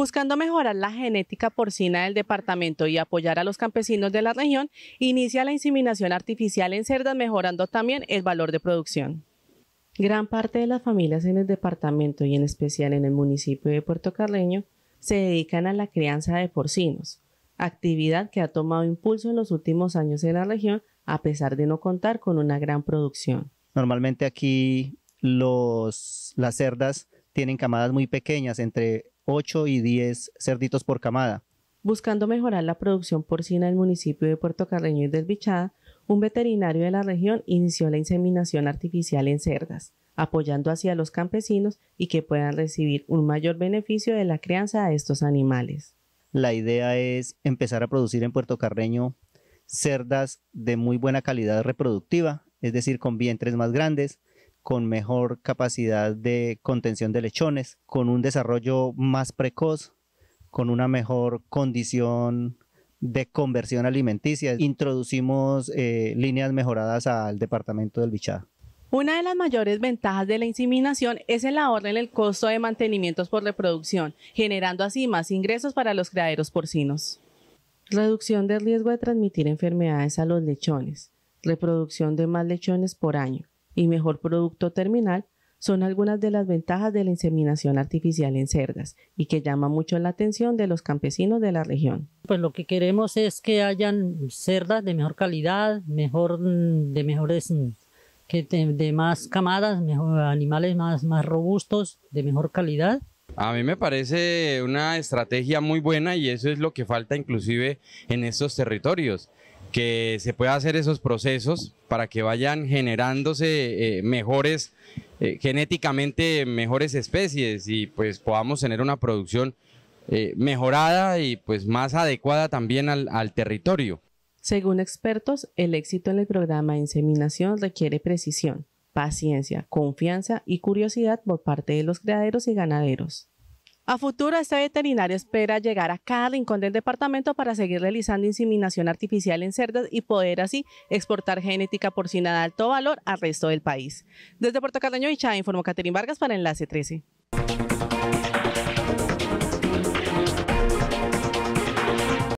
Buscando mejorar la genética porcina del departamento y apoyar a los campesinos de la región, inicia la inseminación artificial en cerdas, mejorando también el valor de producción. Gran parte de las familias en el departamento y en especial en el municipio de Puerto Carreño se dedican a la crianza de porcinos, actividad que ha tomado impulso en los últimos años en la región a pesar de no contar con una gran producción. Normalmente aquí los, las cerdas tienen camadas muy pequeñas, entre 8 y 10 cerditos por camada. Buscando mejorar la producción porcina el municipio de Puerto Carreño y del un veterinario de la región inició la inseminación artificial en cerdas, apoyando así a los campesinos y que puedan recibir un mayor beneficio de la crianza de estos animales. La idea es empezar a producir en Puerto Carreño cerdas de muy buena calidad reproductiva, es decir, con vientres más grandes, con mejor capacidad de contención de lechones, con un desarrollo más precoz, con una mejor condición de conversión alimenticia. Introducimos eh, líneas mejoradas al departamento del bichado. Una de las mayores ventajas de la inseminación es el ahorro en el costo de mantenimientos por reproducción, generando así más ingresos para los criaderos porcinos. Reducción del riesgo de transmitir enfermedades a los lechones. Reproducción de más lechones por año y mejor producto terminal son algunas de las ventajas de la inseminación artificial en cerdas y que llama mucho la atención de los campesinos de la región. Pues lo que queremos es que hayan cerdas de mejor calidad, mejor, mm, de mejores mm, que de, más camadas, animales más, más robustos, de mejor calidad. A mí me parece una estrategia muy buena y eso es lo que falta inclusive en estos territorios que se pueda hacer esos procesos para que vayan generándose eh, mejores, eh, genéticamente mejores especies y pues podamos tener una producción eh, mejorada y pues más adecuada también al, territorio. Según expertos, el éxito en el programa de inseminación requiere precisión, paciencia, confianza y curiosidad por parte de los criaderos y ganaderos. A futuro, este veterinario espera llegar a cada rincón del departamento para seguir realizando inseminación artificial en cerdas y poder así exportar genética porcina de alto valor al resto del país. Desde Puerto Carreño, chay informó Caterín Vargas para Enlace 13.